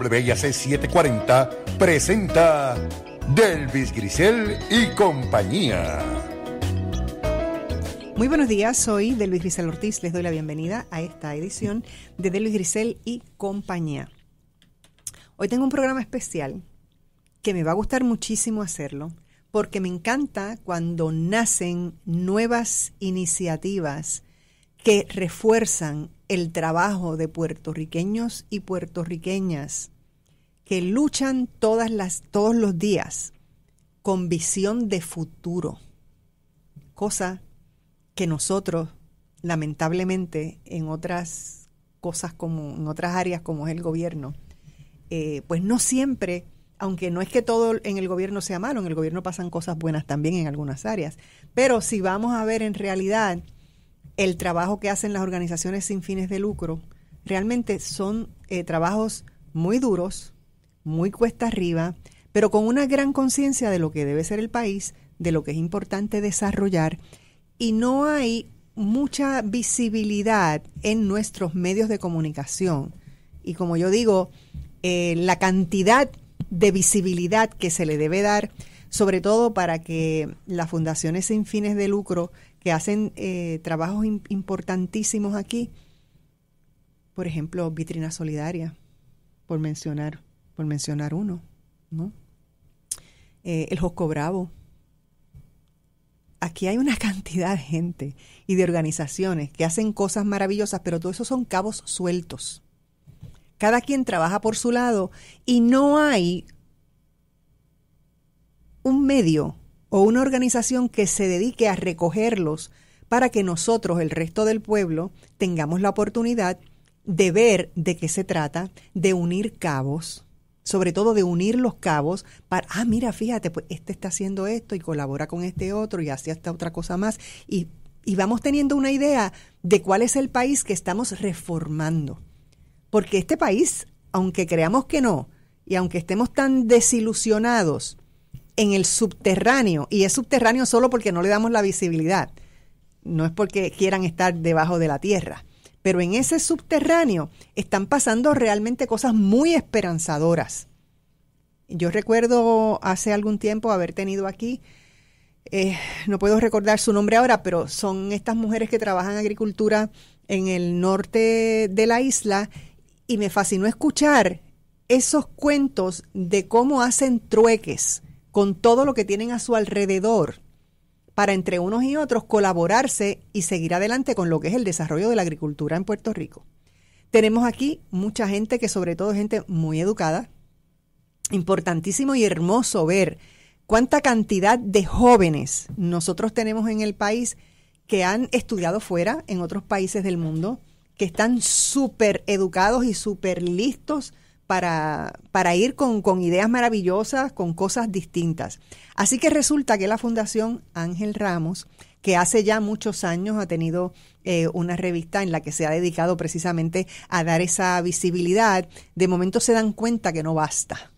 WIAC 740 presenta Delvis Grisel y compañía. Muy buenos días, soy Delvis Grisel Ortiz. Les doy la bienvenida a esta edición de Delvis Grisel y compañía. Hoy tengo un programa especial que me va a gustar muchísimo hacerlo porque me encanta cuando nacen nuevas iniciativas que refuerzan el trabajo de puertorriqueños y puertorriqueñas que luchan todas las, todos los días con visión de futuro, cosa que nosotros lamentablemente en otras cosas como en otras áreas como es el gobierno, eh, pues no siempre, aunque no es que todo en el gobierno sea malo, en el gobierno pasan cosas buenas también en algunas áreas, pero si vamos a ver en realidad el trabajo que hacen las organizaciones sin fines de lucro, realmente son eh, trabajos muy duros, muy cuesta arriba, pero con una gran conciencia de lo que debe ser el país, de lo que es importante desarrollar, y no hay mucha visibilidad en nuestros medios de comunicación. Y como yo digo, eh, la cantidad de visibilidad que se le debe dar, sobre todo para que las fundaciones sin fines de lucro que hacen eh, trabajos importantísimos aquí, por ejemplo, Vitrina Solidaria, por mencionar, por mencionar uno, ¿no? Eh, el Josco Bravo. Aquí hay una cantidad de gente y de organizaciones que hacen cosas maravillosas, pero todo eso son cabos sueltos. Cada quien trabaja por su lado y no hay un medio o una organización que se dedique a recogerlos para que nosotros, el resto del pueblo, tengamos la oportunidad de ver de qué se trata, de unir cabos, sobre todo de unir los cabos para, ah, mira, fíjate, pues este está haciendo esto y colabora con este otro y hace esta otra cosa más. Y, y vamos teniendo una idea de cuál es el país que estamos reformando. Porque este país, aunque creamos que no, y aunque estemos tan desilusionados en el subterráneo, y es subterráneo solo porque no le damos la visibilidad, no es porque quieran estar debajo de la tierra, pero en ese subterráneo están pasando realmente cosas muy esperanzadoras. Yo recuerdo hace algún tiempo haber tenido aquí, eh, no puedo recordar su nombre ahora, pero son estas mujeres que trabajan agricultura en el norte de la isla y me fascinó escuchar esos cuentos de cómo hacen trueques con todo lo que tienen a su alrededor para entre unos y otros colaborarse y seguir adelante con lo que es el desarrollo de la agricultura en Puerto Rico. Tenemos aquí mucha gente que sobre todo gente muy educada. Importantísimo y hermoso ver cuánta cantidad de jóvenes nosotros tenemos en el país que han estudiado fuera, en otros países del mundo, que están súper educados y súper listos para, ir con, ideas maravillosas, con cosas distintas. Así que resulta que la Fundación Ángel Ramos, que hace ya muchos años ha tenido eh, una revista en la que se ha dedicado precisamente a dar esa visibilidad, de momento se dan cuenta que no basta.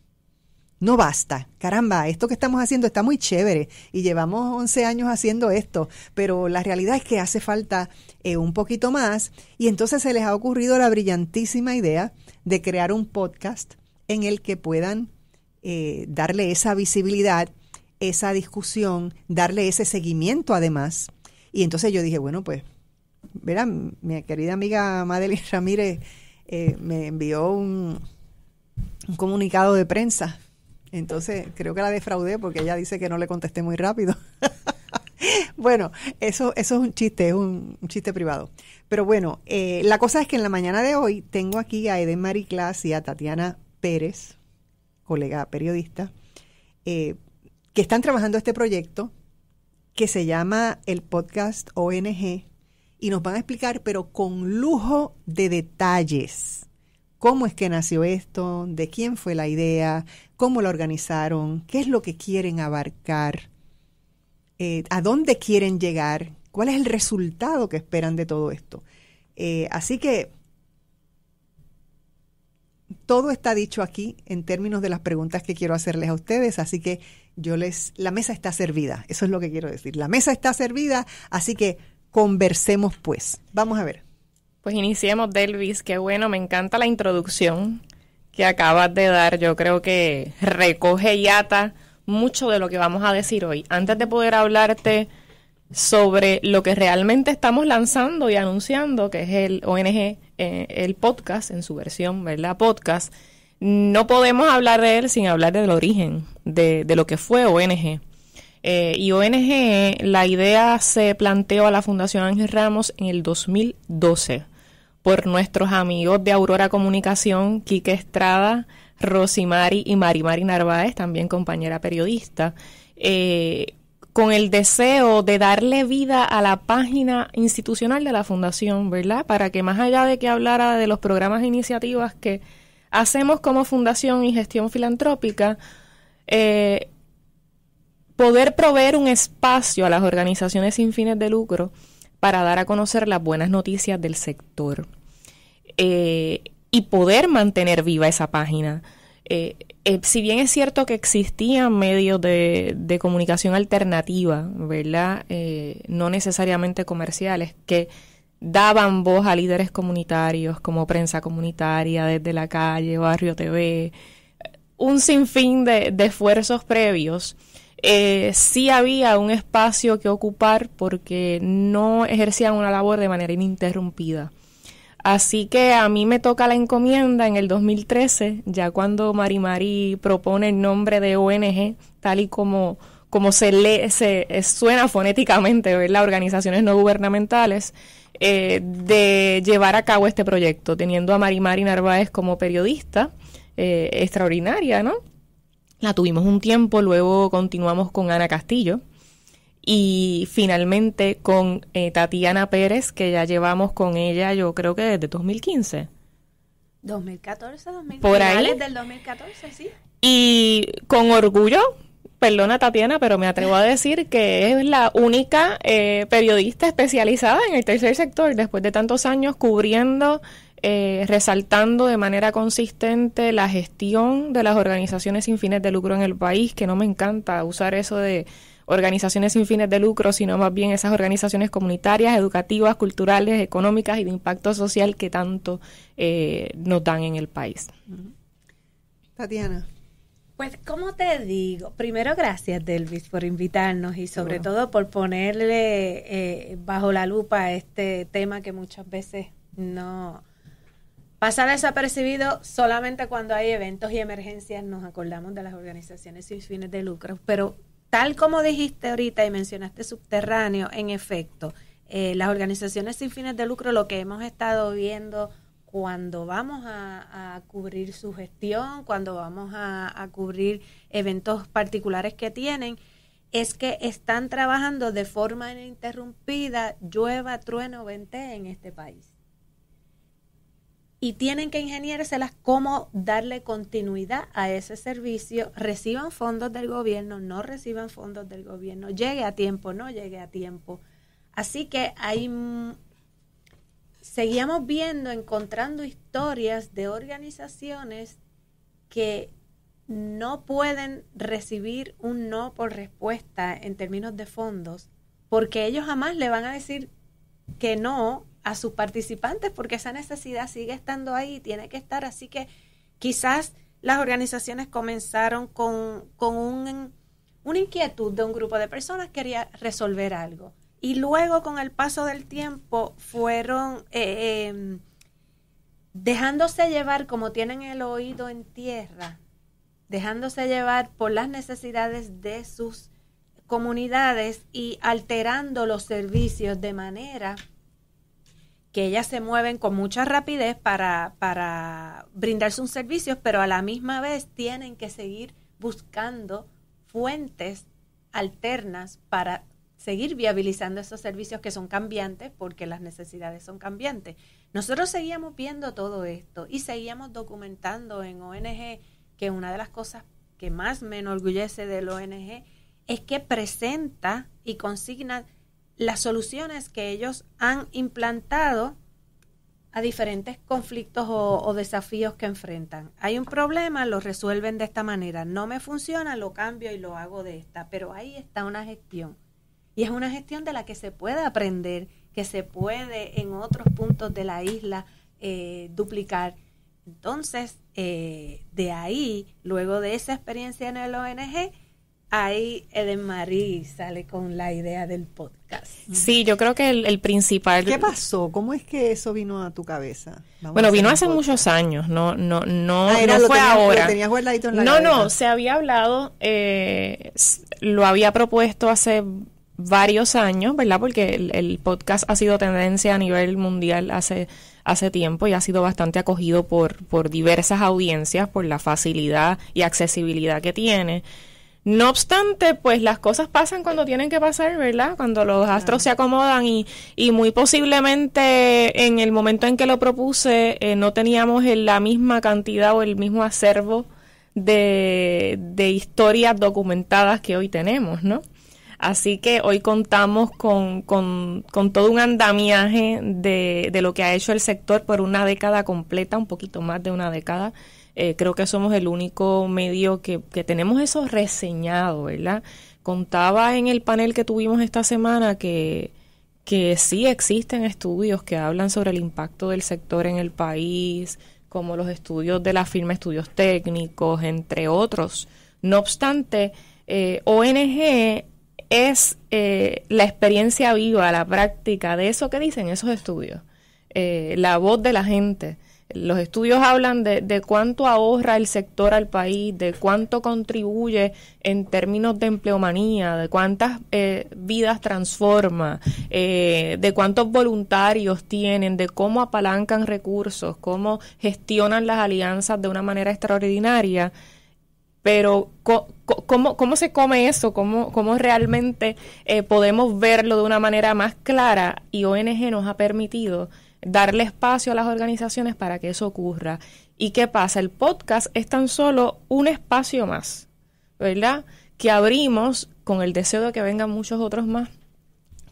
No basta, caramba, esto que estamos haciendo está muy chévere y llevamos 11 años haciendo esto, pero la realidad es que hace falta eh, un poquito más y entonces se les ha ocurrido la brillantísima idea de crear un podcast en el que puedan eh, darle esa visibilidad, esa discusión, darle ese seguimiento además. Y entonces yo dije, bueno, pues, verán, mi querida amiga Madeline Ramírez eh, me envió un, comunicado de prensa. Entonces creo que la defraudé porque ella dice que no le contesté muy rápido. bueno, eso, eso es un chiste, es un chiste privado. Pero bueno, eh, la cosa es que en la mañana de hoy tengo aquí a Eden Mariclas y a Tatiana Pérez, colega periodista, eh, que están trabajando este proyecto que se llama el podcast ONG y nos van a explicar, pero con lujo de detalles, cómo es que nació esto, de quién fue la idea, cómo la organizaron, qué es lo que quieren abarcar, eh, a dónde quieren llegar, ¿Cuál es el resultado que esperan de todo esto? Eh, así que todo está dicho aquí en términos de las preguntas que quiero hacerles a ustedes, así que yo les la mesa está servida, eso es lo que quiero decir. La mesa está servida, así que conversemos pues. Vamos a ver. Pues iniciemos, Delvis, qué bueno, me encanta la introducción que acabas de dar, yo creo que recoge y ata mucho de lo que vamos a decir hoy. Antes de poder hablarte sobre lo que realmente estamos lanzando y anunciando, que es el ONG, eh, el podcast, en su versión, ¿verdad? Podcast. No podemos hablar de él sin hablar del origen, de, lo que fue ONG. Eh, y ONG, la idea se planteó a la Fundación Ángel Ramos en el 2012 por nuestros amigos de Aurora Comunicación, Quique Estrada, Rosimari y Mari Narváez, también compañera periodista. Eh, con el deseo de darle vida a la página institucional de la fundación, ¿verdad? Para que más allá de que hablara de los programas e iniciativas que hacemos como fundación y gestión filantrópica, eh, poder proveer un espacio a las organizaciones sin fines de lucro para dar a conocer las buenas noticias del sector eh, y poder mantener viva esa página. Eh, eh, si bien es cierto que existían medios de, de comunicación alternativa, ¿verdad? Eh, no necesariamente comerciales, que daban voz a líderes comunitarios como prensa comunitaria desde la calle, barrio TV, un sinfín de, de esfuerzos previos. Eh, sí había un espacio que ocupar porque no ejercían una labor de manera ininterrumpida. Así que a mí me toca la encomienda en el 2013, ya cuando Marimari propone el nombre de ONG, tal y como, como se lee, se suena fonéticamente, las Organizaciones no gubernamentales, eh, de llevar a cabo este proyecto, teniendo a Marimari Narváez como periodista, eh, extraordinaria, ¿no? La tuvimos un tiempo, luego continuamos con Ana Castillo y finalmente con eh, Tatiana Pérez, que ya llevamos con ella, yo creo que desde 2015. 2014, 2015. Por ahí. Del 2014, sí. Y con orgullo, perdona Tatiana, pero me atrevo a decir que es la única eh, periodista especializada en el tercer sector después de tantos años cubriendo, eh, resaltando de manera consistente la gestión de las organizaciones sin fines de lucro en el país, que no me encanta usar eso de organizaciones sin fines de lucro, sino más bien esas organizaciones comunitarias, educativas, culturales, económicas y de impacto social que tanto eh, nos dan en el país. Tatiana. Pues, como te digo? Primero, gracias, Delvis, por invitarnos y sobre todo por ponerle eh, bajo la lupa este tema que muchas veces no pasa desapercibido solamente cuando hay eventos y emergencias nos acordamos de las organizaciones sin fines de lucro, pero tal como dijiste ahorita y mencionaste subterráneo, en efecto, eh, las organizaciones sin fines de lucro lo que hemos estado viendo cuando vamos a, cubrir su gestión, cuando vamos a, a cubrir eventos particulares que tienen, es que están trabajando de forma ininterrumpida, llueva, trueno, vente en este país y tienen que ingeniárselas cómo darle continuidad a ese servicio, reciban fondos del gobierno, no reciban fondos del gobierno, llegue a tiempo, no llegue a tiempo. Así que hay seguíamos viendo, encontrando historias de organizaciones que no pueden recibir un no por respuesta en términos de fondos, porque ellos jamás le van a decir que no a sus participantes porque esa necesidad sigue estando ahí tiene que estar. Así que quizás las organizaciones comenzaron con, una inquietud de un grupo de personas que quería resolver algo. Y luego con el paso del tiempo fueron eh, em, dejándose llevar como tienen el oído en tierra, dejándose llevar por las necesidades de sus comunidades y alterando los servicios de manera que ellas se mueven con mucha rapidez para, para brindar sus servicios, pero a la misma vez tienen que seguir buscando fuentes alternas para seguir viabilizando esos servicios que son cambiantes porque las necesidades son cambiantes. Nosotros seguíamos viendo todo esto y seguíamos documentando en ONG que una de las cosas que más me enorgullece del ONG es que presenta y consigna las soluciones que ellos han implantado a diferentes conflictos o, desafíos que enfrentan. Hay un problema, lo resuelven de esta manera. No me funciona, lo cambio y lo hago de esta. Pero ahí está una gestión. Y es una gestión de la que se puede aprender, que se puede en otros puntos de la isla eh, duplicar. Entonces, eh, de ahí, luego de esa experiencia en el ONG, ahí Marí, sale con la idea del podcast. Sí, yo creo que el, principal. ¿Qué pasó? ¿Cómo es que eso vino a tu cabeza? bueno, vino hace muchos años, no, no, no, ah, no fue ahora. no, no, se había hablado, eh, lo había propuesto hace varios años, ¿verdad? Porque el, el, podcast ha sido tendencia a nivel mundial hace, hace tiempo y ha sido bastante acogido por, por diversas audiencias por la facilidad y accesibilidad que tiene. No obstante, pues las cosas pasan cuando tienen que pasar, ¿verdad? Cuando los astros se acomodan y, y muy posiblemente en el momento en que lo propuse eh, no teníamos la misma cantidad o el mismo acervo de, historias documentadas que hoy tenemos, ¿no? Así que hoy contamos con, con, con todo un andamiaje de, de, lo que ha hecho el sector por una década completa, un poquito más de una década, eh, creo que somos el único medio que, tenemos eso reseñado, ¿verdad? Contaba en el panel que tuvimos esta semana que, que sí existen estudios que hablan sobre el impacto del sector en el país, como los estudios de la firma Estudios Técnicos, entre otros. No obstante, eh, ONG es eh, la experiencia viva, la práctica de eso que dicen esos estudios, la voz de la gente. Los estudios hablan de, cuánto ahorra el sector al país, de cuánto contribuye en términos de empleomanía, de cuántas eh, vidas transforma, eh, de cuántos voluntarios tienen, de cómo apalancan recursos, cómo gestionan las alianzas de una manera extraordinaria. Pero ¿cómo, se come eso? ¿Cómo, cómo realmente eh, podemos verlo de una manera más clara? Y ONG nos ha permitido darle espacio a las organizaciones para que eso ocurra. ¿Y qué pasa? El podcast es tan solo un espacio más, ¿verdad? Que abrimos con el deseo de que vengan muchos otros más,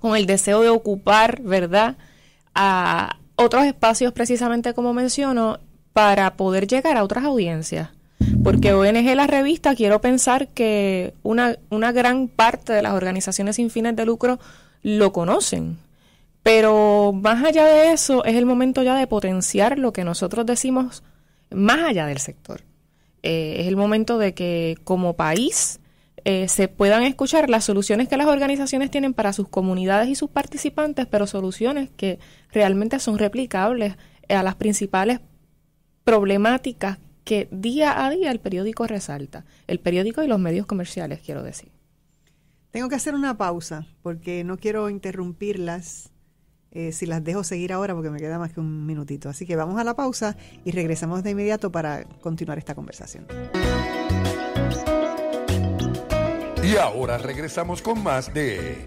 con el deseo de ocupar, ¿verdad? A otros espacios precisamente como menciono, para poder llegar a otras audiencias. Porque ONG La Revista, quiero pensar que una, una gran parte de las organizaciones sin fines de lucro lo conocen pero más allá de eso, es el momento ya de potenciar lo que nosotros decimos más allá del sector. Eh, es el momento de que como país eh, se puedan escuchar las soluciones que las organizaciones tienen para sus comunidades y sus participantes, pero soluciones que realmente son replicables eh, a las principales problemáticas que día a día el periódico resalta, el periódico y los medios comerciales, quiero decir. Tengo que hacer una pausa porque no quiero interrumpirlas eh, si las dejo seguir ahora porque me queda más que un minutito. Así que vamos a la pausa y regresamos de inmediato para continuar esta conversación. Y ahora regresamos con más de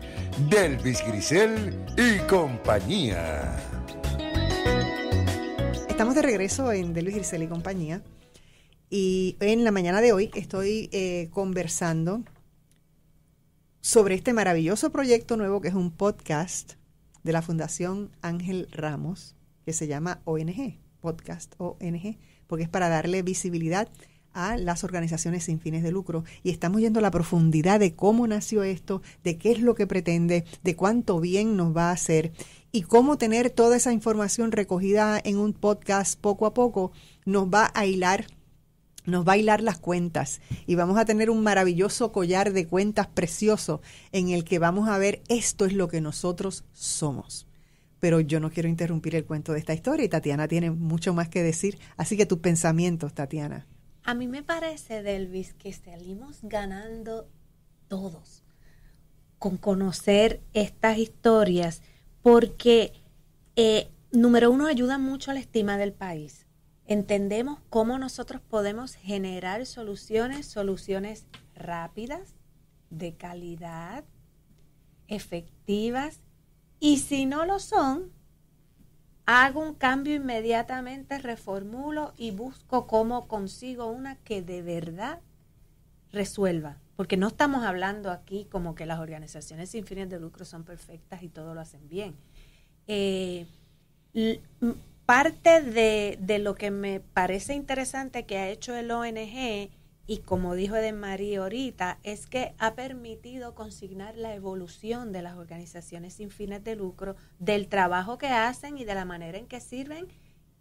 Delvis Grisel y compañía. Estamos de regreso en Delvis Grisel y compañía. Y en la mañana de hoy estoy eh, conversando sobre este maravilloso proyecto nuevo que es un podcast de la Fundación Ángel Ramos, que se llama ONG, podcast ONG, porque es para darle visibilidad a las organizaciones sin fines de lucro y estamos yendo a la profundidad de cómo nació esto, de qué es lo que pretende, de cuánto bien nos va a hacer y cómo tener toda esa información recogida en un podcast poco a poco nos va a hilar nos va a hilar las cuentas y vamos a tener un maravilloso collar de cuentas precioso en el que vamos a ver esto es lo que nosotros somos. Pero yo no quiero interrumpir el cuento de esta historia y Tatiana tiene mucho más que decir, así que tus pensamientos, Tatiana. A mí me parece, Delvis, que salimos ganando todos con conocer estas historias porque, eh, número uno, ayuda mucho a la estima del país entendemos cómo nosotros podemos generar soluciones, soluciones rápidas, de calidad, efectivas, y si no lo son, hago un cambio inmediatamente, reformulo y busco cómo consigo una que de verdad resuelva. Porque no estamos hablando aquí como que las organizaciones sin fines de lucro son perfectas y todo lo hacen bien. Eh, parte de, de, lo que me parece interesante que ha hecho el ONG, y como dijo de María ahorita, es que ha permitido consignar la evolución de las organizaciones sin fines de lucro, del trabajo que hacen y de la manera en que sirven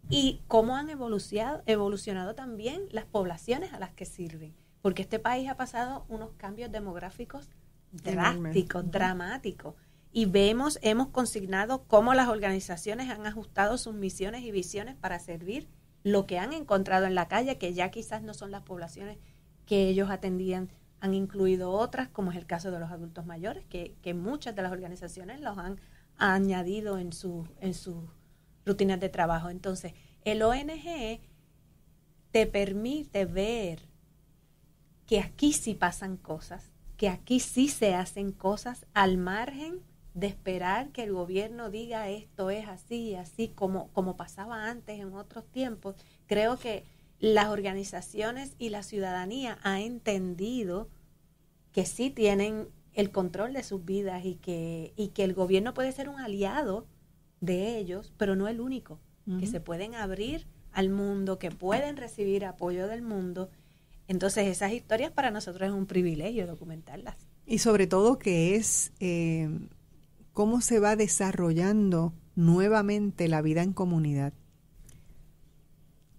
y cómo han evolucionado, evolucionado también las poblaciones a las que sirven. Porque este país ha pasado unos cambios demográficos drásticos, dramáticos y vemos, hemos consignado cómo las organizaciones han ajustado sus misiones y visiones para servir lo que han encontrado en la calle, que ya quizás no son las poblaciones que ellos atendían, han incluido otras, como es el caso de los adultos mayores, que, muchas de las organizaciones los han añadido en, su, en sus rutinas de trabajo. Entonces, el ONG te permite ver que aquí sí pasan cosas, que aquí sí se hacen cosas al margen de esperar que el gobierno diga esto es así, así como, como pasaba antes en otros tiempos, creo que las organizaciones y la ciudadanía ha entendido que sí tienen el control de sus vidas y que, y que el gobierno puede ser un aliado de ellos, pero no el único, que se pueden abrir al mundo, que pueden recibir apoyo del mundo. Entonces esas historias para nosotros es un privilegio documentarlas. Y sobre todo que es eh, cómo se va desarrollando nuevamente la vida en comunidad.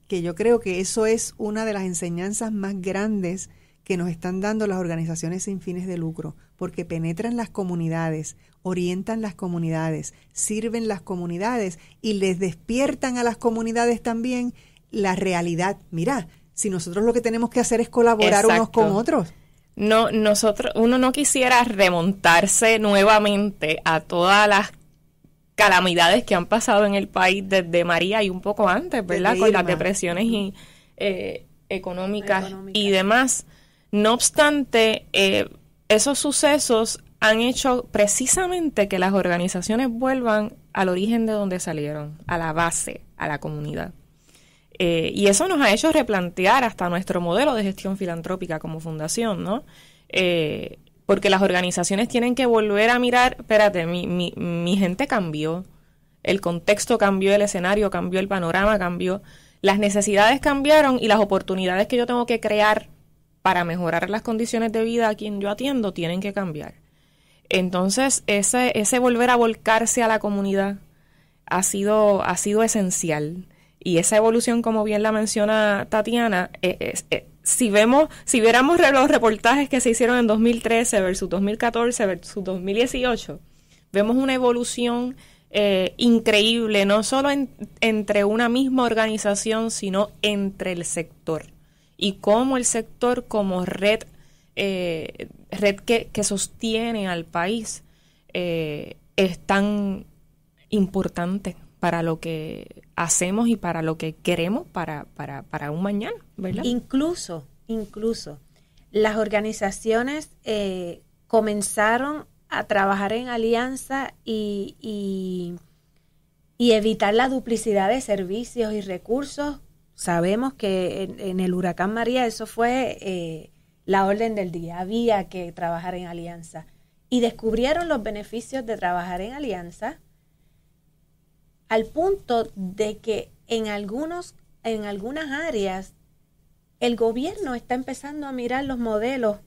Que yo creo que eso es una de las enseñanzas más grandes que nos están dando las organizaciones sin fines de lucro, porque penetran las comunidades, orientan las comunidades, sirven las comunidades y les despiertan a las comunidades también la realidad. Mira, si nosotros lo que tenemos que hacer es colaborar unos con otros no, nosotros, uno no quisiera remontarse nuevamente a todas las calamidades que han pasado en el país desde María y un poco antes, ¿verdad? Con las depresiones eh, económicas y demás. No obstante, eh, esos sucesos han hecho precisamente que las organizaciones vuelvan al origen de donde salieron, a la base, a la comunidad. Eh, y eso nos ha hecho replantear hasta nuestro modelo de gestión filantrópica como fundación, ¿no? Eh, porque las organizaciones tienen que volver a mirar, espérate, mi, mi, mi gente cambió, el contexto cambió, el escenario cambió, el panorama cambió, las necesidades cambiaron y las oportunidades que yo tengo que crear para mejorar las condiciones de vida a quien yo atiendo tienen que cambiar. Entonces, ese, ese volver a volcarse a la comunidad ha sido, ha sido esencial. Y esa evolución, como bien la menciona Tatiana, eh, eh, si vemos, si viéramos los reportajes que se hicieron en 2013 versus 2014 versus 2018, vemos una evolución eh, increíble, no solo entre una misma organización, sino entre el sector. Y cómo el sector como red, red que, sostiene al país, es tan importante para lo que hacemos y para lo que queremos para, para, para un mañana, ¿verdad? Incluso, incluso, las organizaciones eh, comenzaron a trabajar en alianza y, y, evitar la duplicidad de servicios y recursos. Sabemos que en, el huracán María eso fue eh, la orden del día, había que trabajar en alianza. Y descubrieron los beneficios de trabajar en alianza al punto de que en, algunos, en algunas áreas el gobierno está empezando a mirar los modelos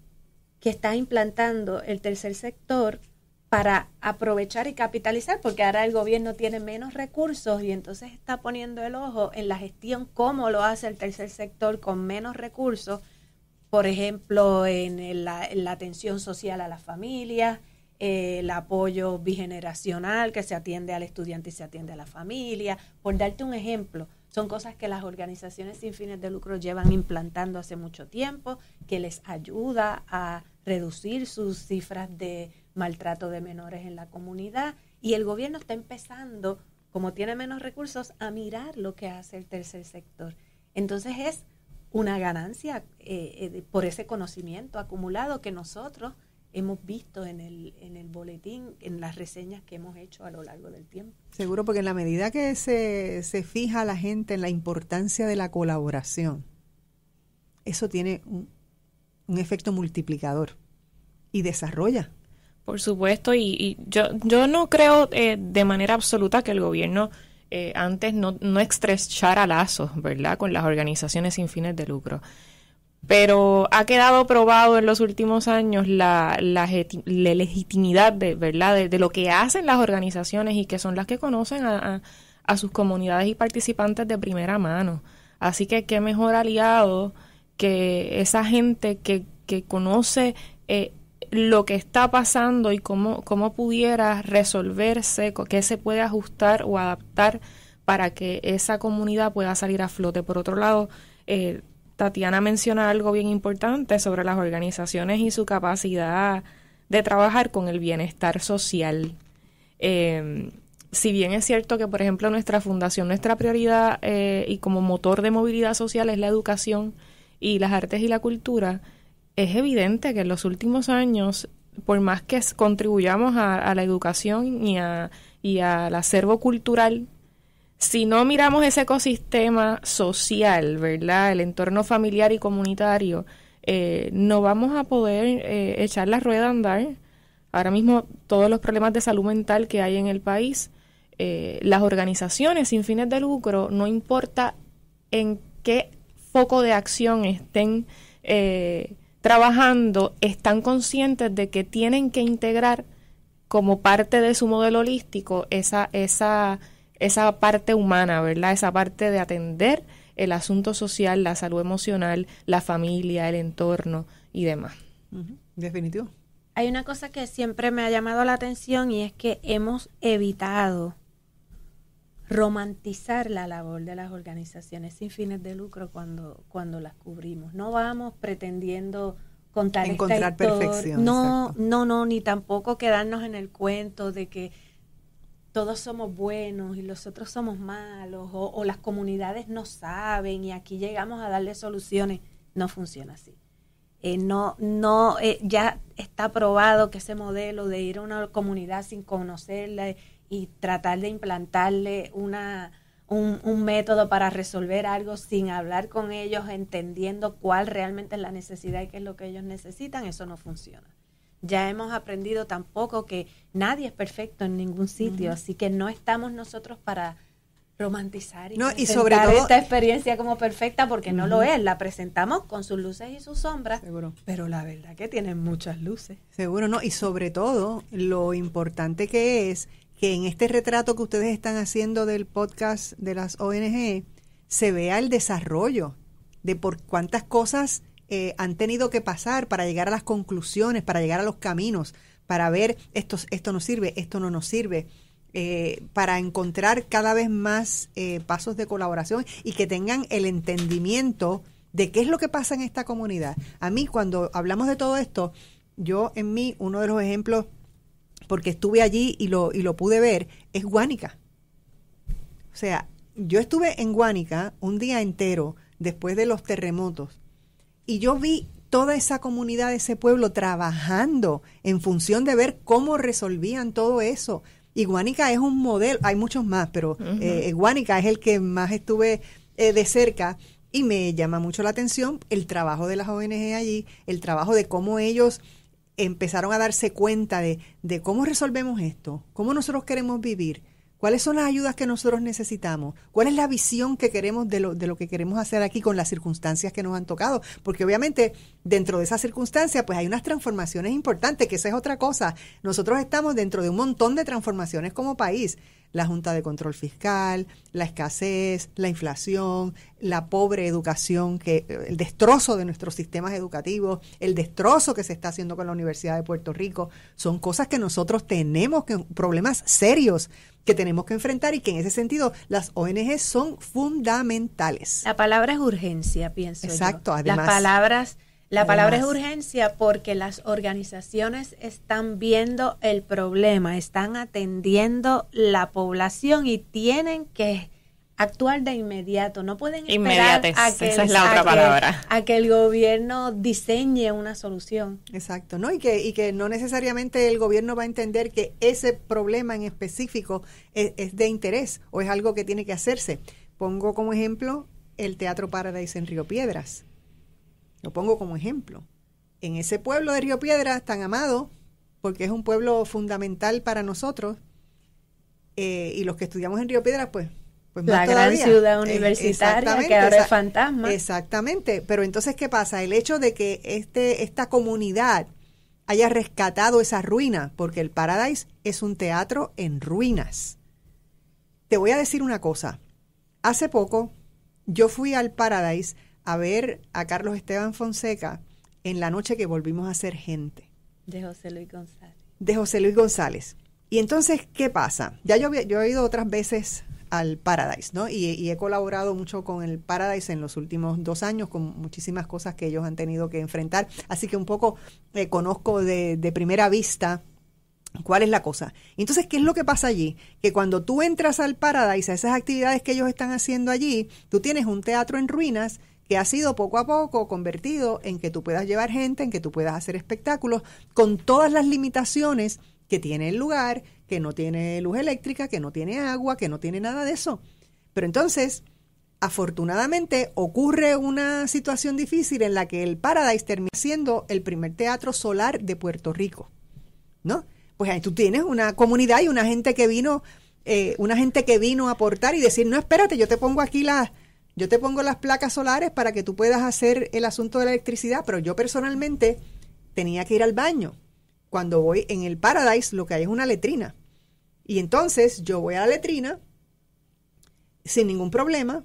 que está implantando el tercer sector para aprovechar y capitalizar, porque ahora el gobierno tiene menos recursos y entonces está poniendo el ojo en la gestión, cómo lo hace el tercer sector con menos recursos, por ejemplo, en, en la atención social a las familias, el apoyo bigeneracional que se atiende al estudiante y se atiende a la familia. Por darte un ejemplo, son cosas que las organizaciones sin fines de lucro llevan implantando hace mucho tiempo, que les ayuda a reducir sus cifras de maltrato de menores en la comunidad. Y el gobierno está empezando, como tiene menos recursos, a mirar lo que hace el tercer sector. Entonces es una ganancia eh, eh, por ese conocimiento acumulado que nosotros hemos visto en el, en el boletín, en las reseñas que hemos hecho a lo largo del tiempo. Seguro, porque en la medida que se, se fija la gente en la importancia de la colaboración, eso tiene un, un efecto multiplicador y desarrolla. Por supuesto, y, yo, yo no creo eh, de manera absoluta que el gobierno eh, antes no, no estrechara lazos, ¿verdad?, con las organizaciones sin fines de lucro pero ha quedado probado en los últimos años la, la, legitimidad de, ¿verdad? De, lo que hacen las organizaciones y que son las que conocen a, sus comunidades y participantes de primera mano. Así que qué mejor aliado que esa gente que, conoce eh, lo que está pasando y cómo, cómo pudiera resolverse, qué se puede ajustar o adaptar para que esa comunidad pueda salir a flote. Por otro lado, eh, Tatiana menciona algo bien importante sobre las organizaciones y su capacidad de trabajar con el bienestar social. Em, si bien es cierto que, por ejemplo, nuestra fundación, nuestra prioridad eh, y como motor de movilidad social es la educación y las artes y la cultura, es evidente que en los últimos años, por más que contribuyamos a, la educación y, a, y al acervo cultural si no miramos ese ecosistema social, ¿verdad? El entorno familiar y comunitario, eh, no vamos a poder eh, echar la rueda a andar. Ahora mismo todos los problemas de salud mental que hay en el país, eh, las organizaciones sin fines de lucro, no importa en qué foco de acción estén trabajando, están conscientes de que tienen que integrar como parte de su modelo holístico esa, esa esa parte humana, ¿verdad? Esa parte de atender el asunto social, la salud emocional, la familia, el entorno y demás. Definitivo. Hay una cosa que siempre me ha llamado la atención y es que hemos evitado romantizar la labor de las organizaciones sin fines de lucro cuando, cuando las cubrimos. No vamos pretendiendo contar Encontrar perfección. No, no, no, ni tampoco quedarnos en el cuento de que todos somos buenos y los otros somos malos, o, las comunidades no saben y aquí llegamos a darle soluciones, no funciona así. Eh, no, no, eh, ya está probado que ese modelo de ir a una comunidad sin conocerla y tratar de implantarle una, un, un, método para resolver algo sin hablar con ellos, entendiendo cuál realmente es la necesidad y qué es lo que ellos necesitan, eso no funciona ya hemos aprendido tampoco que nadie es perfecto en ningún sitio, así que no estamos nosotros para romantizar y, no, esta experiencia como perfecta porque no lo es, la presentamos con sus luces y sus sombras, Seguro. pero la verdad que tiene muchas luces. Seguro, no, y sobre todo lo importante que es que en este retrato que ustedes están haciendo del podcast de las ONG se vea el desarrollo de por cuántas cosas eh, han tenido que pasar para llegar a las conclusiones, para llegar a los caminos, para ver esto, esto nos sirve, esto no nos sirve. Eh, para encontrar cada vez más eh, pasos de colaboración y que tengan el entendimiento de qué es lo que pasa en esta comunidad. A mí, cuando hablamos de todo esto, yo en mí, uno de los ejemplos, porque estuve allí y lo, y lo pude ver, es Guánica. O sea, yo estuve en Guánica un día entero después de los terremotos y yo vi toda esa comunidad, ese pueblo trabajando en función de ver cómo resolvían todo eso. Iguánica es un modelo, hay muchos más, pero Iguánica eh, eh, es el que más estuve eh, de cerca y me llama mucho la atención el trabajo de las ONG allí, el trabajo de cómo ellos empezaron a darse cuenta de, de cómo resolvemos esto, cómo nosotros queremos vivir ¿Cuáles son las ayudas que nosotros necesitamos? ¿Cuál es la visión que queremos de lo, de lo que queremos hacer aquí con las circunstancias que nos han tocado? Porque obviamente dentro de esas circunstancias pues hay unas transformaciones importantes, que esa es otra cosa. Nosotros estamos dentro de un montón de transformaciones como país la Junta de Control Fiscal, la escasez, la inflación, la pobre educación, que, el destrozo de nuestros sistemas educativos, el destrozo que se está haciendo con la Universidad de Puerto Rico, son cosas que nosotros tenemos, que, problemas serios que tenemos que enfrentar y que en ese sentido las ONG son fundamentales. La palabra es urgencia, pienso. Exacto, además. Las palabras la palabra es urgencia porque las organizaciones están viendo el problema, están atendiendo la población y tienen que actuar de inmediato. No pueden esperar a que, la palabra. a que el gobierno diseñe una solución. Exacto, ¿no? Y que, y que no necesariamente el gobierno va a entender que ese problema en específico es, es de interés o es algo que tiene que hacerse. Pongo como ejemplo el Teatro Paradise en Río Piedras lo pongo como ejemplo. En ese pueblo de Río Piedras, tan amado, porque es un pueblo fundamental para nosotros, eh, y los que estudiamos en Río Piedras, pues... pues la gran ciudad universitaria que ahora es fantasma. Exactamente, pero entonces, ¿qué pasa? El hecho de que este, esta comunidad haya rescatado esa ruina, porque el Paradise es un teatro en ruinas. Te voy a decir una cosa. Hace poco yo fui al Paradise a ver a Carlos Esteban Fonseca en la noche que volvimos a ser gente. De José Luis González. De José Luis González. Y entonces, ¿qué pasa? Ya yo, yo he ido otras veces al Paradise, ¿no? Y, he colaborado mucho con el Paradise en los últimos dos años, con muchísimas cosas que ellos han tenido que enfrentar. Así que un poco eh, conozco de, de, primera vista cuál es la cosa. Entonces, ¿qué es lo que pasa allí? Que cuando tú entras al Paradise, a esas actividades que ellos están haciendo allí, tú tienes un teatro en ruinas que ha sido poco a poco convertido en que tú puedas llevar gente, en que tú puedas hacer espectáculos con todas las limitaciones que tiene el lugar, que no tiene luz eléctrica, que no tiene agua, que no tiene nada de eso. Pero entonces, afortunadamente, ocurre una situación difícil en la que el Paradise termina siendo el primer teatro solar de Puerto Rico, ¿no? Pues ahí tú tienes una comunidad y una gente que vino, eh, una gente que vino a aportar y decir, no, espérate, yo te pongo aquí la... Yo te pongo las placas solares para que tú puedas hacer el asunto de la electricidad, pero yo personalmente tenía que ir al baño. Cuando voy en el Paradise, lo que hay es una letrina. Y entonces yo voy a la letrina sin ningún problema,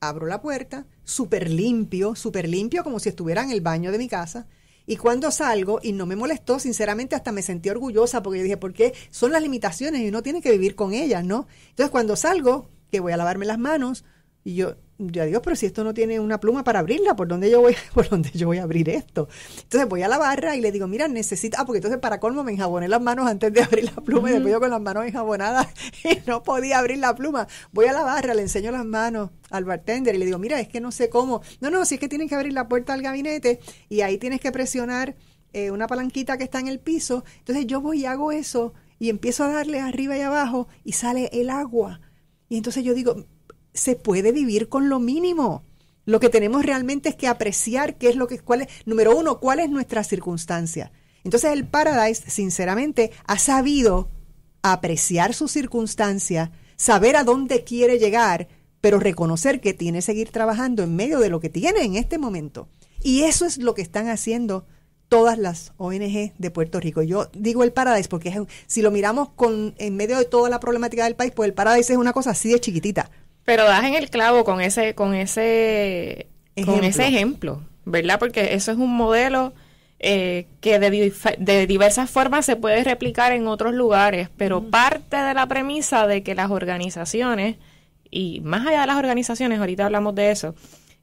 abro la puerta, súper limpio, súper limpio, como si estuviera en el baño de mi casa. Y cuando salgo, y no me molestó, sinceramente hasta me sentí orgullosa porque yo dije, qué? son las limitaciones y uno tiene que vivir con ellas, ¿no? Entonces cuando salgo, que voy a lavarme las manos, y yo, yo Dios, pero si esto no tiene una pluma para abrirla, ¿por dónde yo voy, por dónde yo voy a abrir esto? Entonces voy a la barra y le digo, mira, necesita, ah, porque entonces para colmo me enjaboné las manos antes de abrir la pluma y después yo con las manos enjabonadas y no podía abrir la pluma. Voy a la barra, le enseño las manos al bartender y le digo, mira, es que no sé cómo. No, no, si es que tienes que abrir la puerta al gabinete y ahí tienes que presionar eh, una palanquita que está en el piso. Entonces yo voy y hago eso y empiezo a darle arriba y abajo y sale el agua. Y entonces yo digo, se puede vivir con lo mínimo. Lo que tenemos realmente es que apreciar qué es lo que, cuál es, número uno, cuál es nuestra circunstancia. Entonces el Paradise, sinceramente, ha sabido apreciar su circunstancia, saber a dónde quiere llegar, pero reconocer que tiene que seguir trabajando en medio de lo que tiene en este momento. Y eso es lo que están haciendo todas las ONG de Puerto Rico. Yo digo el Paradise porque si lo miramos con en medio de toda la problemática del país, pues el Paradise es una cosa así de chiquitita. Pero das en el clavo con ese, con ese, ejemplo. con ese ejemplo, ¿verdad? Porque eso es un modelo eh, que de, diversas formas se puede replicar en otros lugares, pero parte de la premisa de que las organizaciones, y más allá de las organizaciones, ahorita hablamos de eso,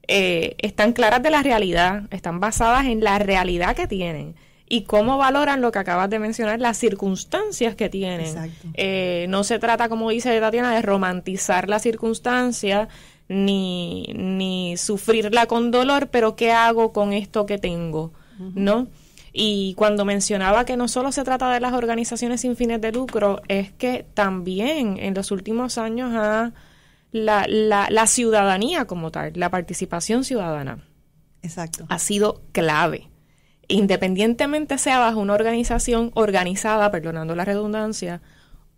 eh, están claras de la realidad, están basadas en la realidad que tienen y cómo valoran lo que acabas de mencionar, las circunstancias que tienen. Eh, no se trata, como dice Tatiana, de romantizar la circunstancia ni, sufrirla con dolor, pero ¿qué hago con esto que tengo? ¿No? Y cuando mencionaba que no solo se trata de las organizaciones sin fines de lucro, es que también en los últimos años ha... La, la, la, ciudadanía como tal, la participación ciudadana. Exacto. Ha sido clave independientemente sea bajo una organización organizada, perdonando la redundancia,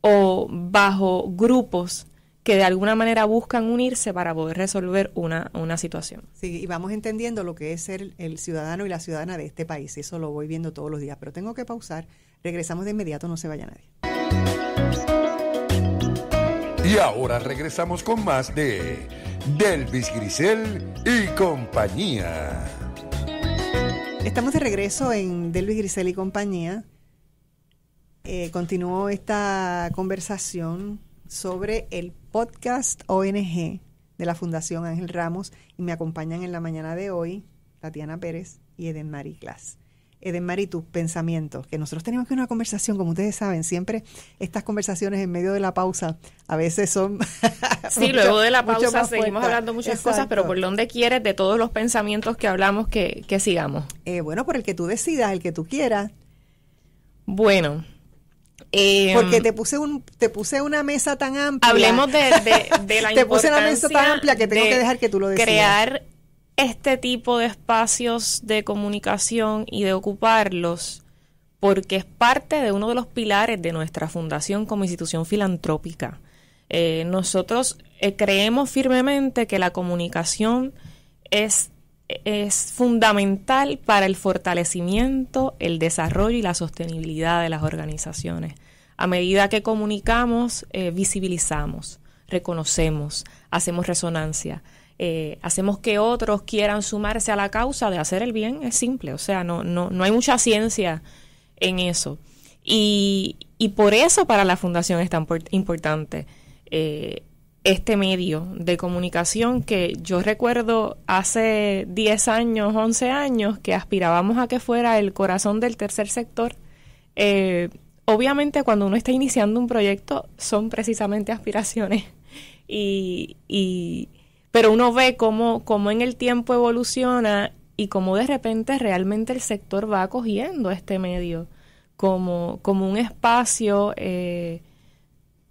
o bajo grupos que de alguna manera buscan unirse para poder resolver una, una situación. Sí, y vamos entendiendo lo que es ser el ciudadano y la ciudadana de este país. Eso lo voy viendo todos los días, pero tengo que pausar. Regresamos de inmediato, no se vaya nadie. Y ahora regresamos con más de Delvis Grisel y compañía. Estamos de regreso en Delvis Luis Grisel y compañía. Eh, continuó esta conversación sobre el podcast ONG de la Fundación Ángel Ramos y me acompañan en la mañana de hoy Tatiana Pérez y Eden Mariclas y tus pensamientos, que nosotros tenemos que una conversación, como ustedes saben, siempre estas conversaciones en medio de la pausa a veces son... sí, luego de la pausa seguimos hablando muchas cosas, pero ¿por dónde quieres de todos los pensamientos que hablamos que, que sigamos? Eh, bueno, por el que tú decidas, el que tú quieras. Bueno, em, Porque te puse un, te puse una mesa tan amplia. Hablemos de, la importancia. te puse una mesa tan amplia que tengo que dejar que tú lo decidas. Crear este tipo de espacios de comunicación y de ocuparlos porque es parte de uno de los pilares de nuestra fundación como institución filantrópica. Eh, nosotros eh, creemos firmemente que la comunicación es, fundamental para el fortalecimiento, el desarrollo y la sostenibilidad de las organizaciones. A medida que comunicamos, eh, visibilizamos, reconocemos, hacemos resonancia. Eh, hacemos que otros quieran sumarse a la causa de hacer el bien, es simple, o sea, no, no, no hay mucha ciencia en eso. Y, y por eso para la fundación es tan importante eh, este medio de comunicación que yo recuerdo hace 10 años, 11 años, que aspirábamos a que fuera el corazón del tercer sector. Eh, obviamente cuando uno está iniciando un proyecto son precisamente aspiraciones y, pero uno ve cómo, cómo en el tiempo evoluciona y cómo de repente realmente el sector va acogiendo este medio como, como un espacio eh,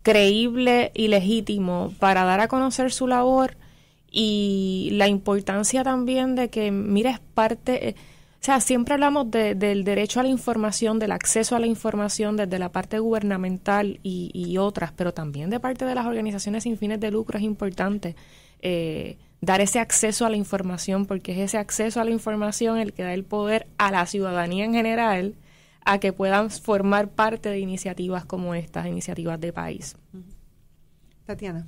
creíble y legítimo para dar a conocer su labor y la importancia también de que, mira, es parte... Eh, o sea, siempre hablamos del derecho a la información, del acceso a la información desde la parte gubernamental y, y otras, pero también de parte de las organizaciones sin fines de lucro es importante eh, dar ese acceso a la información, porque es ese acceso a la información el que da el poder a la ciudadanía en general a que puedan formar parte de iniciativas como estas, iniciativas de país. Tatiana.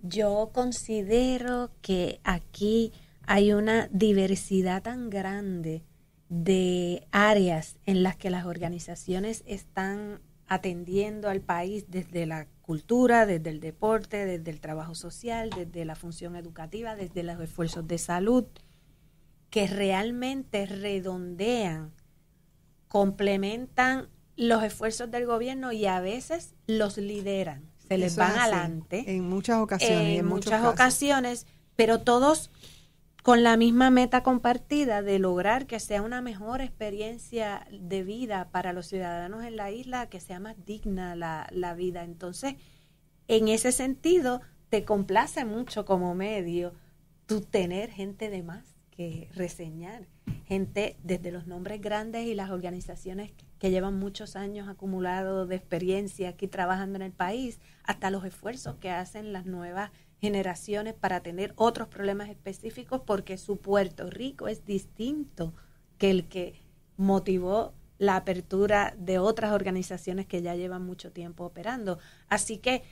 Yo considero que aquí hay una diversidad tan grande de áreas en las que las organizaciones están atendiendo al país desde la cultura, desde el deporte, desde el trabajo social, desde la función educativa, desde los esfuerzos de salud, que realmente redondean, complementan los esfuerzos del gobierno y a veces los lideran, se les van adelante. En muchas ocasiones. En, en muchas ocasiones, pero todos con la misma meta compartida de lograr que sea una mejor experiencia de vida para los ciudadanos en la isla, que sea más digna la, la vida. Entonces, en ese sentido, te complace mucho como medio tú tener gente de más que reseñar, gente desde los nombres grandes y las organizaciones que, que llevan muchos años acumulados de experiencia aquí trabajando en el país, hasta los esfuerzos que hacen las nuevas generaciones para tener otros problemas específicos porque su Puerto Rico es distinto que el que motivó la apertura de otras organizaciones que ya llevan mucho tiempo operando. Así que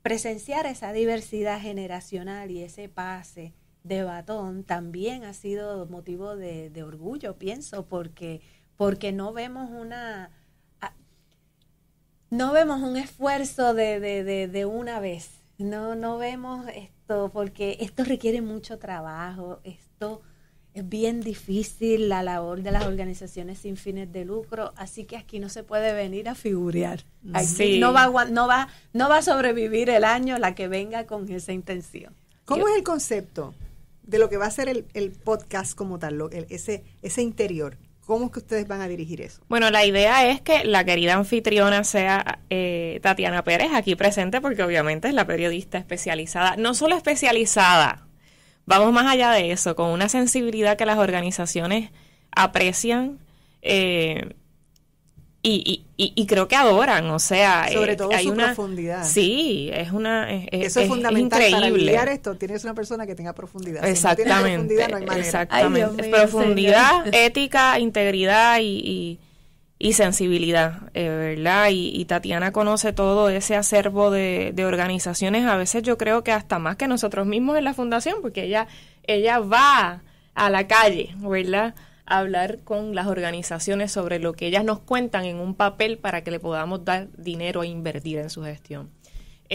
presenciar esa diversidad generacional y ese pase de batón también ha sido motivo de, orgullo, pienso, porque, porque no vemos una no vemos un esfuerzo de, de, de, de, una vez, no, no vemos esto porque esto requiere mucho trabajo, esto es bien difícil la labor de las organizaciones sin fines de lucro, así que aquí no se puede venir a figurear. no, va, no, va, no va a sobrevivir el año la que venga con esa intención. ¿Cómo es el concepto de lo que va a ser el, podcast como tal, ese interior? ¿Cómo es que ustedes van a dirigir eso? Bueno, la idea es que la querida anfitriona sea eh, Tatiana Pérez aquí presente, porque obviamente es la periodista especializada, no solo especializada, vamos más allá de eso, con una sensibilidad que las organizaciones aprecian eh, y, y y, creo que adoran, o sea, sobre eh, todo hay su una profundidad. Sí, es una es, eso es, fundamental increíble. esto. Tienes una persona que tenga profundidad. Exactamente, profundidad, exactamente. profundidad, ética, integridad y, y, sensibilidad, eh, ¿verdad? Y, Tatiana conoce todo ese acervo de, de organizaciones. A veces yo creo que hasta más que nosotros mismos en la fundación, porque ella ella va a la calle, ¿verdad? hablar con las organizaciones sobre lo que ellas nos cuentan en un papel para que le podamos dar dinero e invertir en su gestión.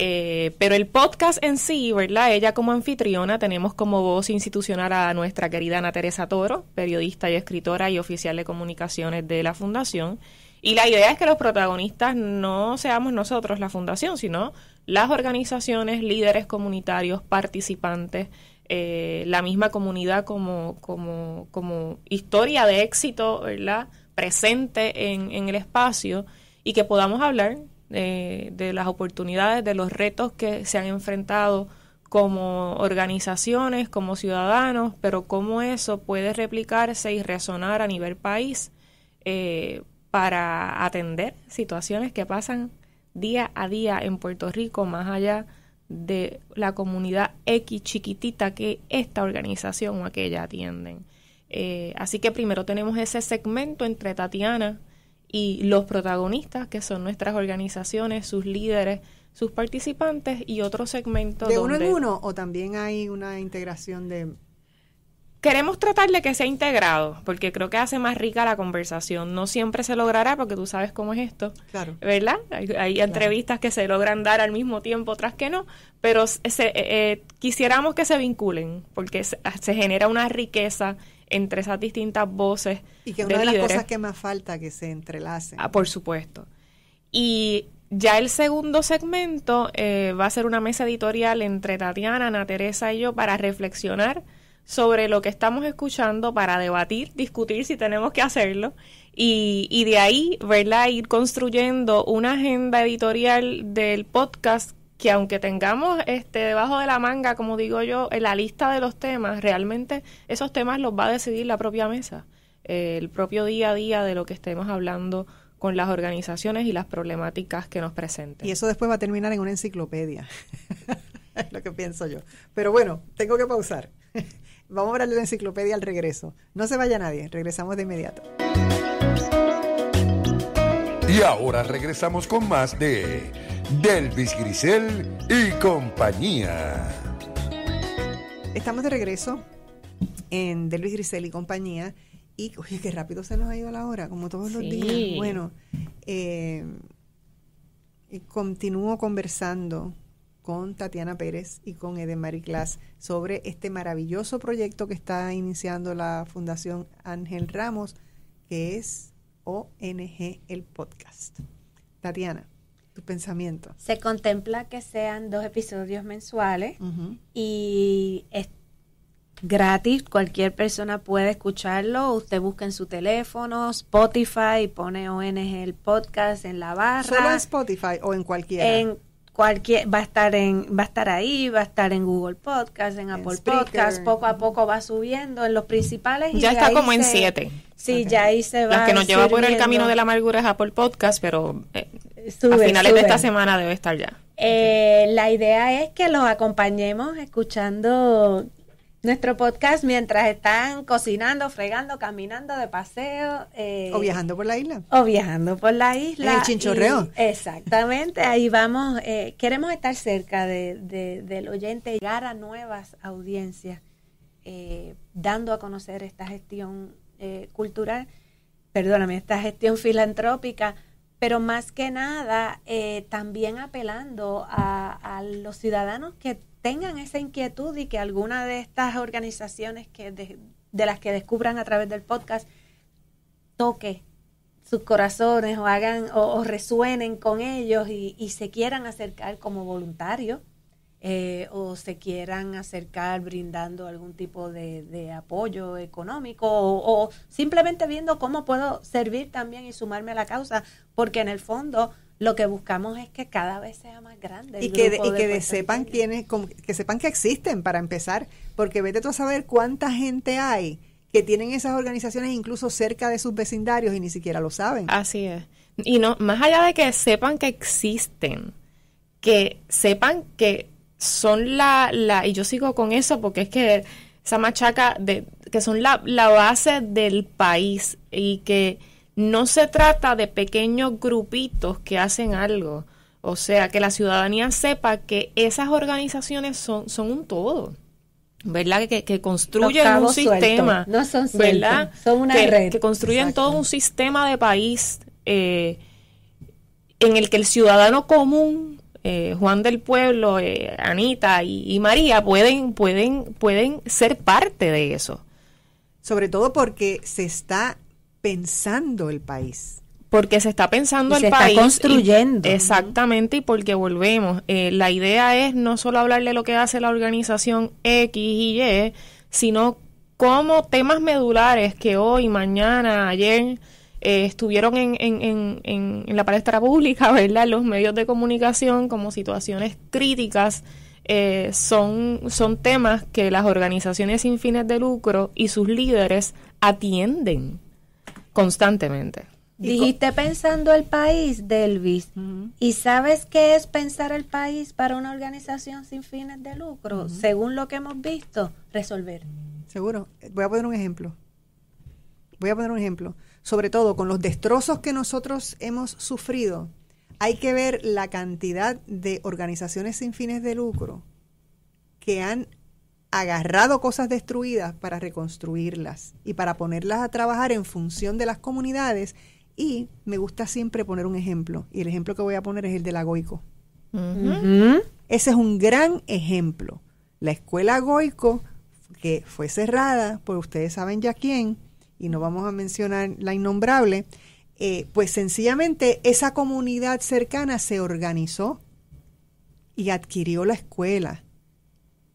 Eh, pero el podcast en sí, ¿verdad? Ella como anfitriona tenemos como voz institucional a nuestra querida Ana Teresa Toro, periodista y escritora y oficial de comunicaciones de la Fundación. Y la idea es que los protagonistas no seamos nosotros la Fundación, sino las organizaciones, líderes comunitarios, participantes, eh, la misma comunidad como, como, como historia de éxito, ¿verdad? Presente en, en el espacio y que podamos hablar eh, de las oportunidades, de los retos que se han enfrentado como organizaciones, como ciudadanos, pero cómo eso puede replicarse y resonar a nivel país eh, para atender situaciones que pasan día a día en Puerto Rico, más allá de la comunidad X chiquitita que esta organización o aquella atienden. Eh, así que primero tenemos ese segmento entre Tatiana y los protagonistas, que son nuestras organizaciones, sus líderes, sus participantes y otro segmento. ¿De uno en uno o también hay una integración de queremos tratar de que sea integrado, porque creo que hace más rica la conversación. No siempre se logrará, porque tú sabes cómo es esto. Claro. ¿Verdad? Hay, entrevistas que se logran dar al mismo tiempo, otras que no, pero se, eh, eh, quisiéramos que se vinculen, porque ah, se, genera una riqueza entre esas distintas voces. Y que una de, las cosas que más falta que se entrelacen. Ah, por supuesto. Y ya el segundo segmento eh, va a ser una mesa editorial entre Tatiana, Ana Teresa y yo para reflexionar sobre lo que estamos escuchando para debatir, discutir si tenemos que hacerlo y, y de ahí, ¿verdad? Ir construyendo una agenda editorial del podcast que aunque tengamos este debajo de la manga, como digo yo, en la lista de los temas, realmente esos temas los va a decidir la propia mesa, eh, el propio día a día de lo que estemos hablando con las organizaciones y las problemáticas que nos presenten. Y eso después va a terminar en una enciclopedia, es lo que pienso yo. Pero bueno, tengo que pausar. Vamos a hablar de la enciclopedia al regreso. No se vaya nadie, regresamos de inmediato. Y ahora regresamos con más de Delvis Grisel y compañía. Estamos de regreso en Delvis Grisel y compañía. Y, oye, qué rápido se nos ha ido la hora, como todos los días. Bueno, eh, continúo conversando con Tatiana Pérez y con Edemari Glass sobre este maravilloso proyecto que está iniciando la Fundación Ángel Ramos, que es ONG El Podcast. Tatiana, tu pensamiento. Se contempla que sean dos episodios mensuales y es gratis, cualquier persona puede escucharlo, usted busca en su teléfono, Spotify, y pone ONG El Podcast en la barra. ¿Solo en Spotify o en cualquiera? cualquier va a estar en va a estar ahí, va a estar en Google Podcast, en Apple Podcast, poco a poco va subiendo en los principales ya está como en siete. Sí, ya ahí se va. Las que nos lleva por el camino de la amargura es Apple Podcast, pero eh, a finales de esta semana debe estar ya. Eh, la idea es que los acompañemos escuchando nuestro podcast mientras están cocinando, fregando, caminando de paseo. Eh, o viajando por la isla. O viajando por la isla. el chinchorreo. exactamente, ahí vamos. Eh, queremos estar cerca de, del oyente, llegar a nuevas audiencias, eh, dando a conocer esta gestión cultural, perdóname, esta gestión filantrópica, pero más que nada también apelando a los ciudadanos que tengan esa inquietud y que alguna de estas organizaciones que de, las que descubran a través del podcast toque sus corazones o hagan o, resuenen con ellos y, se quieran acercar como voluntarios eh, o se quieran acercar brindando algún tipo de, apoyo económico o, simplemente viendo cómo puedo servir también y sumarme a la causa, porque en el fondo lo que buscamos es que cada vez sea más grande. y que, que sepan quiénes, que sepan que existen para empezar, porque vete tú a saber cuánta gente hay que tienen esas organizaciones incluso cerca de sus vecindarios y ni siquiera lo saben. Así es. Y no, más allá de que sepan que existen, que sepan que son la, la y yo sigo con eso porque es que esa machaca de que son la, la base del país y que no se trata de pequeños grupitos que hacen algo. O sea, que la ciudadanía sepa que esas organizaciones son, son un todo. ¿Verdad? Que, construyen un sistema. No son ¿verdad? Son una que, red. Que construyen todo un sistema de país eh, en el que el ciudadano común, eh, Juan del Pueblo, eh, Anita y, María, pueden, pueden, pueden ser parte de eso. Sobre todo porque se está pensando el país porque se está pensando y el se Está construyendo. exactamente, y porque volvemos. Eh, la idea es no solo hablarle lo que hace la organización X y Y, sino cómo temas medulares que hoy, mañana, ayer eh, estuvieron en, la palestra pública, ¿verdad? Los medios de comunicación como situaciones críticas. Eh, son temas que las organizaciones sin fines de lucro y sus líderes atienden constantemente. Dijiste pensando el país, Delvis. ¿Y sabes qué es pensar el país para una organización sin fines de lucro? Según lo que hemos visto, resolver. Seguro. Voy a poner un ejemplo. Voy a poner un ejemplo. Sobre todo con los destrozos que nosotros hemos sufrido, hay que ver la cantidad de organizaciones sin fines de lucro que han agarrado cosas destruidas para reconstruirlas y para ponerlas a trabajar en función de las comunidades. Y me gusta siempre poner un ejemplo. Y el ejemplo que voy a poner es el de la Goico Ese es un gran ejemplo. La escuela Goico que fue cerrada pues ustedes saben ya quién, y no vamos a mencionar la innombrable, eh, pues sencillamente esa comunidad cercana se organizó y adquirió la escuela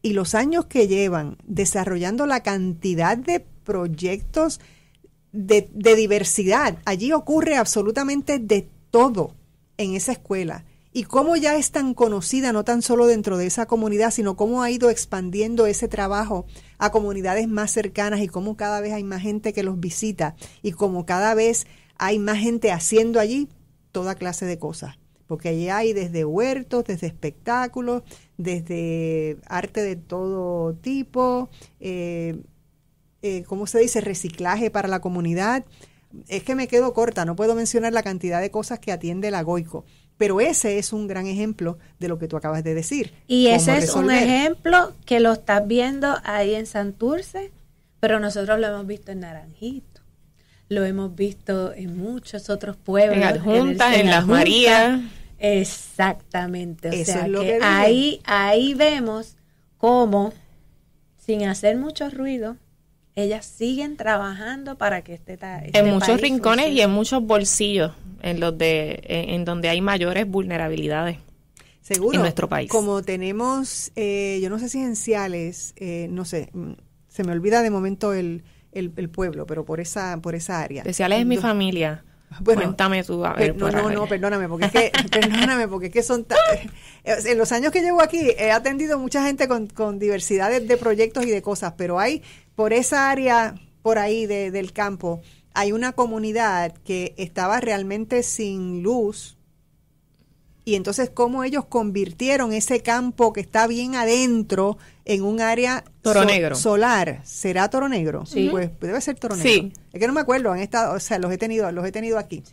y los años que llevan desarrollando la cantidad de proyectos de, diversidad. Allí ocurre absolutamente de todo en esa escuela. Y cómo ya es tan conocida, no tan solo dentro de esa comunidad, sino cómo ha ido expandiendo ese trabajo a comunidades más cercanas y cómo cada vez hay más gente que los visita y cómo cada vez hay más gente haciendo allí toda clase de cosas. Porque allí hay desde huertos, desde espectáculos, desde arte de todo tipo, como eh, eh, ¿cómo se dice? Reciclaje para la comunidad. Es que me quedo corta, no puedo mencionar la cantidad de cosas que atiende la Goico. Pero ese es un gran ejemplo de lo que tú acabas de decir. Y ese es un ejemplo que lo estás viendo ahí en Santurce, pero nosotros lo hemos visto en Naranjito, lo hemos visto en muchos otros pueblos. En en, Las Marías. Exactamente. O sea que, ahí, ahí vemos cómo, sin hacer mucho ruido, ellas siguen trabajando para que este, este en muchos rincones y en muchos bolsillos en los de en donde hay mayores vulnerabilidades seguro en nuestro país como tenemos eh, yo no sé si en Ciales eh, no sé mm, se me olvida de momento el, el, pueblo pero por esa por esa área Especiales es mi familia bueno, Cuéntame tú, a ver. No, no, no, perdóname, porque es que, perdóname, porque es que son. Eh, en los años que llevo aquí he atendido mucha gente con, con diversidad de, proyectos y de cosas, pero hay por esa área, por ahí del campo, hay una comunidad que estaba realmente sin luz y entonces cómo ellos convirtieron ese campo que está bien adentro en un área toro solar. ¿Será toro negro? Sí. Pues debe ser toro negro. Es que no me acuerdo, han estado, o sea, los he tenido, los he tenido aquí.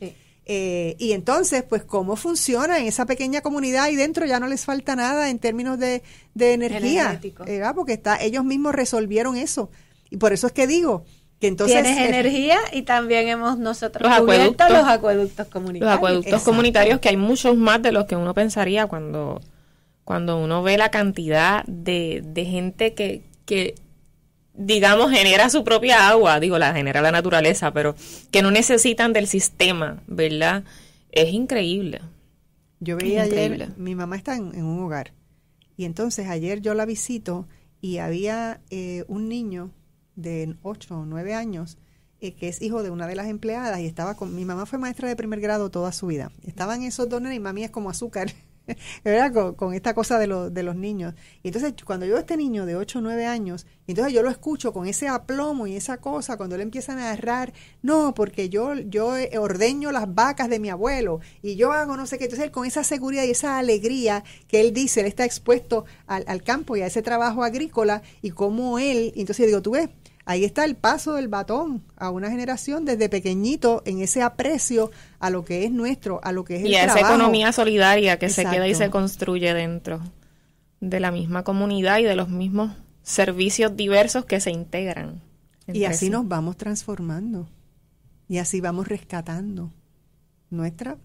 Eh, y entonces, pues, cómo funciona en esa pequeña comunidad y dentro ya no les falta nada en términos de, de energía. Eh, ah, porque está, ellos mismos resolvieron eso. Y por eso es que digo, Tienes energía y también hemos nosotros los acueductos, los acueductos comunitarios. Los acueductos comunitarios, que hay muchos más de los que uno pensaría cuando, cuando uno ve la cantidad de, gente que, digamos, genera su propia agua, digo, la genera la naturaleza, pero que no necesitan del sistema, ¿verdad? Es increíble. Yo veía increíble. mi mamá está en, un hogar, y entonces ayer yo la visito y había eh, un niño de 8 o 9 años, eh, que es hijo de una de las empleadas y estaba con mi mamá fue maestra de primer grado toda su vida. Estaban esos dones y mami es como azúcar. ¿verdad? Con, esta cosa de, de los niños. Y entonces, cuando yo este niño de 8 o 9 años, entonces yo lo escucho con ese aplomo y esa cosa, cuando le empiezan a agarrar, no, porque yo, yo eh, ordeño las vacas de mi abuelo y yo hago no sé qué. Entonces, él con esa seguridad y esa alegría que él dice, él está expuesto al, al campo y a ese trabajo agrícola y como él, entonces yo digo, tú ves, ahí está el paso del batón a una generación desde pequeñito en ese aprecio a lo que es nuestro, a lo que es el trabajo. Y esa economía solidaria que se queda y se construye dentro de la misma comunidad y de los mismos servicios diversos que se integran. Y así nos vamos transformando y así vamos rescatando nuestra,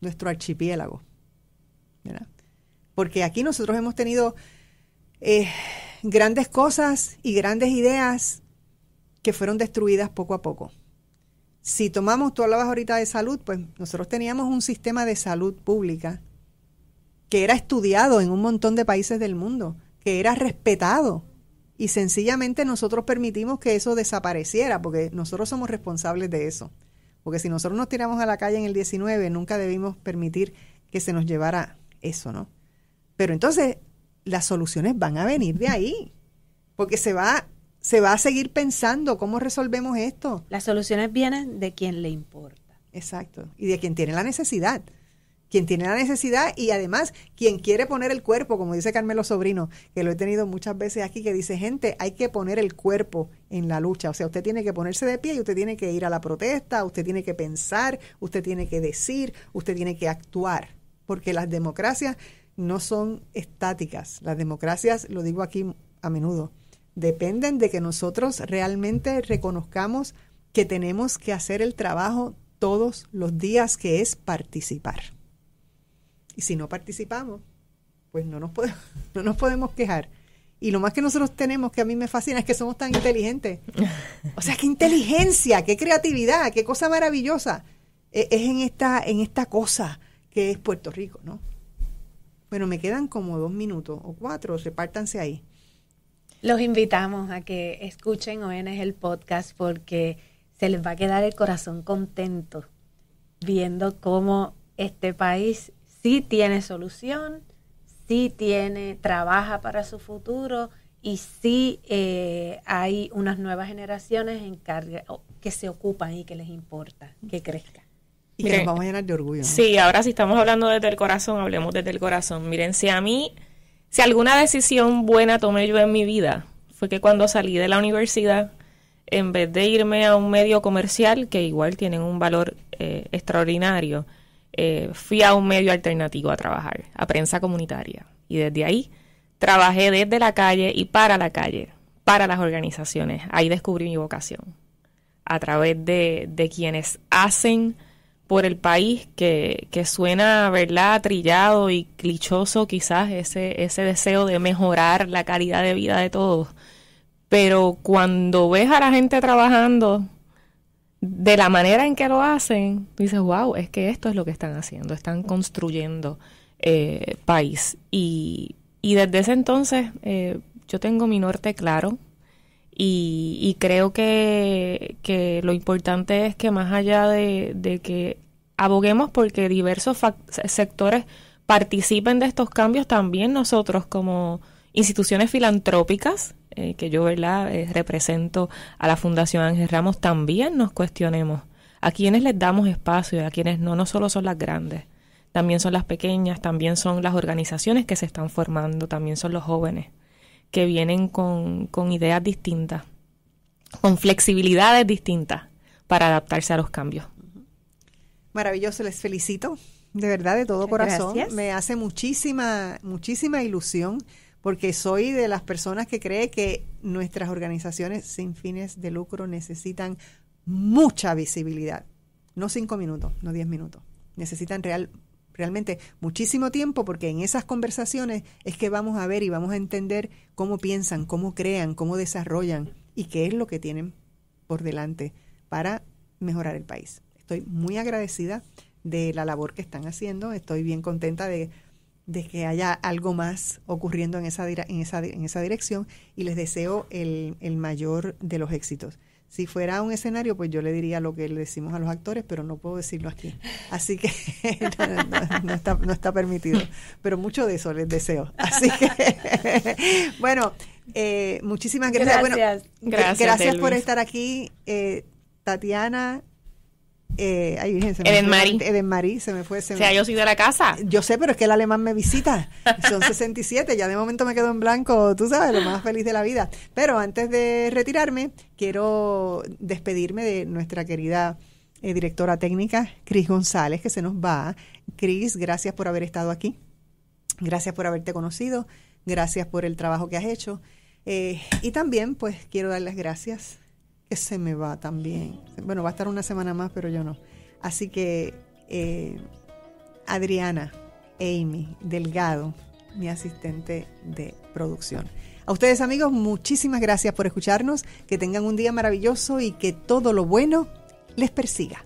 nuestro archipiélago. Porque aquí nosotros hemos tenido eh, grandes cosas y grandes ideas que fueron destruidas poco a poco. Si tomamos, tú hablabas ahorita de salud, pues nosotros teníamos un sistema de salud pública que era estudiado en un montón de países del mundo, que era respetado. Y sencillamente nosotros permitimos que eso desapareciera, porque nosotros somos responsables de eso. Porque si nosotros nos tiramos a la calle en el 19, nunca debimos permitir que se nos llevara eso, ¿no? Pero entonces las soluciones van a venir de ahí, porque se va se va a seguir pensando cómo resolvemos esto. Las soluciones vienen de quien le importa. Exacto, y de quien tiene la necesidad. Quien tiene la necesidad y además quien quiere poner el cuerpo, como dice Carmelo Sobrino, que lo he tenido muchas veces aquí, que dice, gente, hay que poner el cuerpo en la lucha. O sea, usted tiene que ponerse de pie y usted tiene que ir a la protesta, usted tiene que pensar, usted tiene que decir, usted tiene que actuar. Porque las democracias no son estáticas. Las democracias, lo digo aquí a menudo, dependen de que nosotros realmente reconozcamos que tenemos que hacer el trabajo todos los días, que es participar. Y si no participamos, pues no nos, podemos, no nos podemos quejar. Y lo más que nosotros tenemos, que a mí me fascina, es que somos tan inteligentes. O sea, qué inteligencia, qué creatividad, qué cosa maravillosa e-, es en esta, en esta cosa que es Puerto Rico, ¿no? Bueno, me quedan como dos minutos o cuatro, repártanse ahí. Los invitamos a que escuchen ONG el podcast porque se les va a quedar el corazón contento viendo cómo este país sí tiene solución, sí tiene, trabaja para su futuro y sí eh, hay unas nuevas generaciones en que se ocupan y que les importa que crezca. Y nos vamos a llenar de orgullo. Sí, ahora si estamos hablando desde el corazón, hablemos desde el corazón. Miren, si a mí si alguna decisión buena tomé yo en mi vida, fue que cuando salí de la universidad, en vez de irme a un medio comercial, que igual tienen un valor eh, extraordinario, eh, fui a un medio alternativo a trabajar, a prensa comunitaria. Y desde ahí trabajé desde la calle y para la calle, para las organizaciones. Ahí descubrí mi vocación, a través de, de quienes hacen por el país que, suena, ¿verdad?, trillado y clichoso quizás ese, ese deseo de mejorar la calidad de vida de todos. Pero cuando ves a la gente trabajando de la manera en que lo hacen, dices, wow, es que esto es lo que están haciendo, están construyendo eh, país. Y, desde ese entonces eh, yo tengo mi norte claro, y, creo que, lo importante es que más allá de, que aboguemos porque diversos sectores participen de estos cambios, también nosotros como instituciones filantrópicas, eh, que yo ¿verdad? Eh, represento a la Fundación Ángel Ramos, también nos cuestionemos a quienes les damos espacio a quienes no, no solo son las grandes, también son las pequeñas, también son las organizaciones que se están formando, también son los jóvenes que vienen con, ideas distintas, con flexibilidades distintas para adaptarse a los cambios. Maravilloso, les felicito, de verdad, de todo corazón. Me hace muchísima, muchísima ilusión porque soy de las personas que cree que nuestras organizaciones sin fines de lucro necesitan mucha visibilidad. No cinco minutos, no diez minutos. Necesitan real realmente muchísimo tiempo porque en esas conversaciones es que vamos a ver y vamos a entender cómo piensan, cómo crean, cómo desarrollan y qué es lo que tienen por delante para mejorar el país. Estoy muy agradecida de la labor que están haciendo, estoy bien contenta de, que haya algo más ocurriendo en esa, dirección y les deseo el mayor de los éxitos si fuera un escenario, pues yo le diría lo que le decimos a los actores, pero no puedo decirlo aquí. Así que no, está, no está, permitido. Pero mucho de eso les deseo. Así que, bueno, eh, muchísimas gracias. Gracias, gracias, por estar aquí, eh, Tatiana, eh, se Eden Marí. se me fue. o sea, yo soy de la casa. Yo sé, pero es que el alemán me visita. Son 67, ya de momento me quedo en blanco, tú sabes, lo más feliz de la vida. Pero antes de retirarme, quiero despedirme de nuestra querida eh, directora técnica, Cris González, que se nos va. Cris, gracias por haber estado aquí. Gracias por haberte conocido. Gracias por el trabajo que has hecho. Eh, y también, pues, quiero dar las gracias se me va también. Bueno, va a estar una semana más, pero yo no. Así que eh, Adriana, Amy, Delgado, mi asistente de producción. A ustedes amigos, muchísimas gracias por escucharnos, que tengan un día maravilloso y que todo lo bueno les persiga.